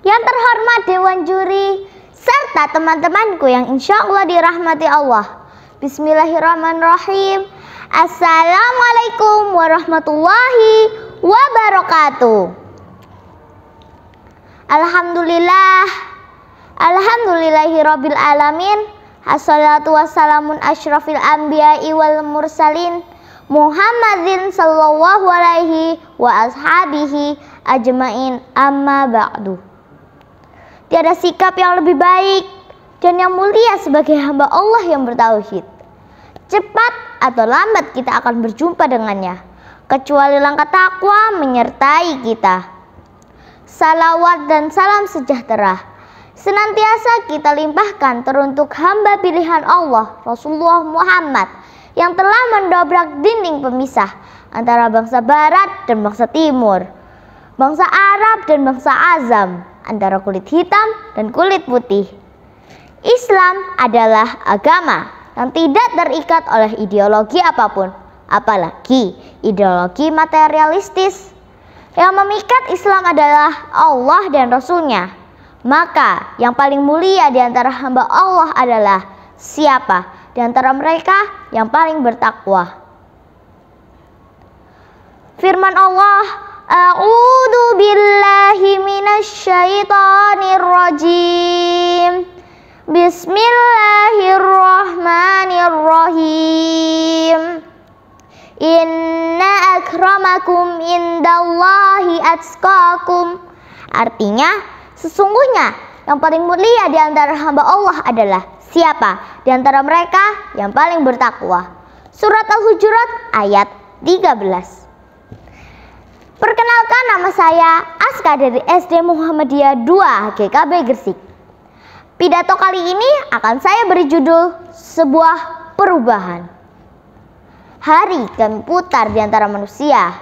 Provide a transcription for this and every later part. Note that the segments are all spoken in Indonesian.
yang terhormat Dewan Juri, serta teman-temanku yang insya Allah dirahmati Allah. Bismillahirrahmanirrahim. Assalamualaikum warahmatullahi wabarakatuh. Alhamdulillah. Alhamdulillahirabbil alamin. Assalatu wassalamun asyrafil anbiya'i wal mursalin Muhammadin sallallahu alaihi wa ashabihi ajmain amma ba'du tiada sikap yang lebih baik dan yang mulia sebagai hamba Allah yang bertauhid. Cepat atau lambat kita akan berjumpa dengannya, kecuali langkah takwa menyertai kita. Salawat dan salam sejahtera senantiasa kita limpahkan teruntuk hamba pilihan Allah, Rasulullah Muhammad, yang telah mendobrak dinding pemisah antara bangsa barat dan bangsa timur bangsa Arab dan bangsa Azam antara kulit hitam dan kulit putih. Islam adalah agama yang tidak terikat oleh ideologi apapun, apalagi ideologi materialistis. Yang memikat Islam adalah Allah dan Rasulnya. Maka yang paling mulia di antara hamba Allah adalah siapa di antara mereka yang paling bertakwa. Firman Allah A'udzu billahi minasyaitonir rajim. Bismillahirrahmanirrahim. Inna akramakum indallahi atskakum Artinya, sesungguhnya yang paling mulia di antara hamba Allah adalah siapa di antara mereka yang paling bertakwa. Surat Al-Hujurat ayat 13. Perkenalkan nama saya Aska dari SD Muhammadiyah 2 GKB Gresik. Pidato kali ini akan saya beri judul Sebuah Perubahan. Hari kami putar di antara manusia.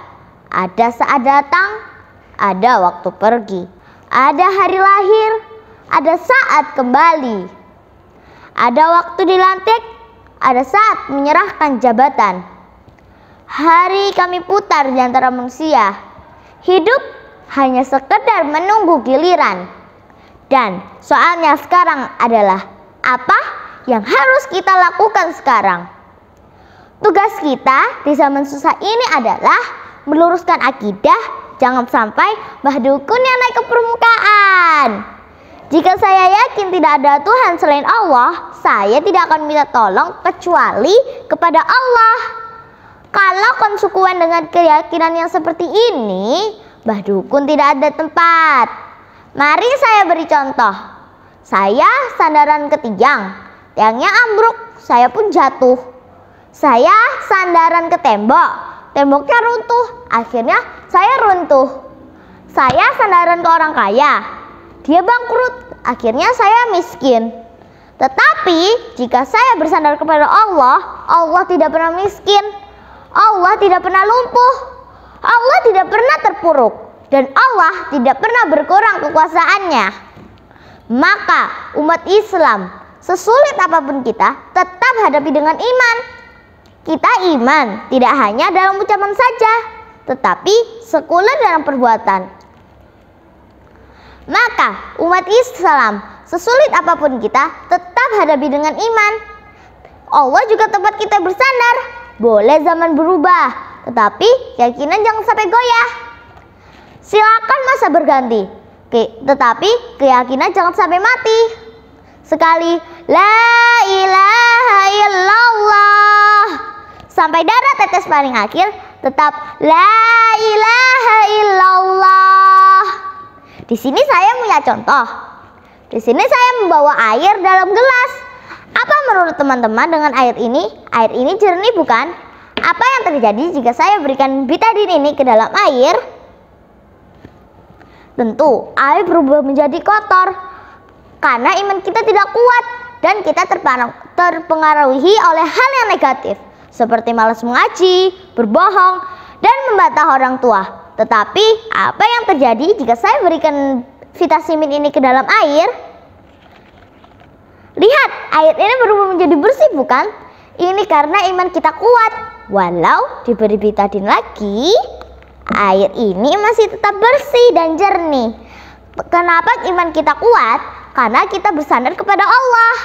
Ada saat datang, ada waktu pergi. Ada hari lahir, ada saat kembali. Ada waktu dilantik, ada saat menyerahkan jabatan. Hari kami putar di antara manusia Hidup hanya sekedar menunggu giliran. Dan soalnya sekarang adalah apa yang harus kita lakukan sekarang? Tugas kita di zaman susah ini adalah meluruskan akidah, jangan sampai Mbah Dukun yang naik ke permukaan. Jika saya yakin tidak ada Tuhan selain Allah, saya tidak akan minta tolong kecuali kepada Allah. Kalau konsekuen dengan keyakinan yang seperti ini, Mbah Dukun tidak ada tempat. Mari saya beri contoh. Saya sandaran ke tiang, tiangnya ambruk, saya pun jatuh. Saya sandaran ke tembok, temboknya runtuh, akhirnya saya runtuh. Saya sandaran ke orang kaya, dia bangkrut, akhirnya saya miskin. Tetapi jika saya bersandar kepada Allah, Allah tidak pernah miskin. Allah tidak pernah lumpuh. Allah tidak pernah terpuruk dan Allah tidak pernah berkurang kekuasaannya. Maka umat Islam sesulit apapun kita tetap hadapi dengan iman. Kita iman tidak hanya dalam ucapan saja, tetapi sekuler dalam perbuatan. Maka umat Islam sesulit apapun kita tetap hadapi dengan iman. Allah juga tempat kita bersandar boleh zaman berubah, tetapi keyakinan jangan sampai goyah. Silakan masa berganti, ke, tetapi keyakinan jangan sampai mati. Sekali la ilaha illallah sampai darah tetes paling akhir tetap la ilaha illallah. Di sini saya punya contoh. Di sini saya membawa air dalam gelas. Apa menurut teman-teman dengan air ini? Air ini jernih bukan? Apa yang terjadi jika saya berikan bitadin ini ke dalam air? Tentu, air berubah menjadi kotor karena iman kita tidak kuat dan kita terpengaruhi oleh hal yang negatif seperti malas mengaji, berbohong, dan membantah orang tua. Tetapi, apa yang terjadi jika saya berikan vitamin ini ke dalam air? Lihat, air ini berubah menjadi bersih bukan? Ini karena iman kita kuat. Walau diberi bitadin lagi, air ini masih tetap bersih dan jernih. Kenapa iman kita kuat? Karena kita bersandar kepada Allah.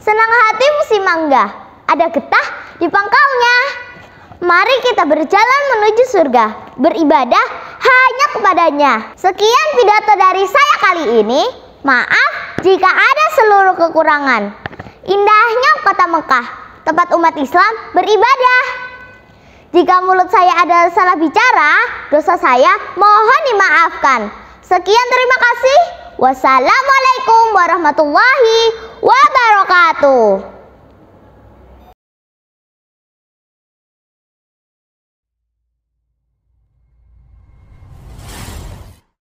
Senang hati musim mangga, ada getah di pangkalnya. Mari kita berjalan menuju surga, beribadah hanya kepadanya. Sekian pidato dari saya kali ini. Maaf jika ada seluruh kekurangan, indahnya kota Mekah, tempat umat Islam beribadah. Jika mulut saya ada salah bicara, dosa saya mohon dimaafkan. Sekian terima kasih. Wassalamualaikum warahmatullahi wabarakatuh.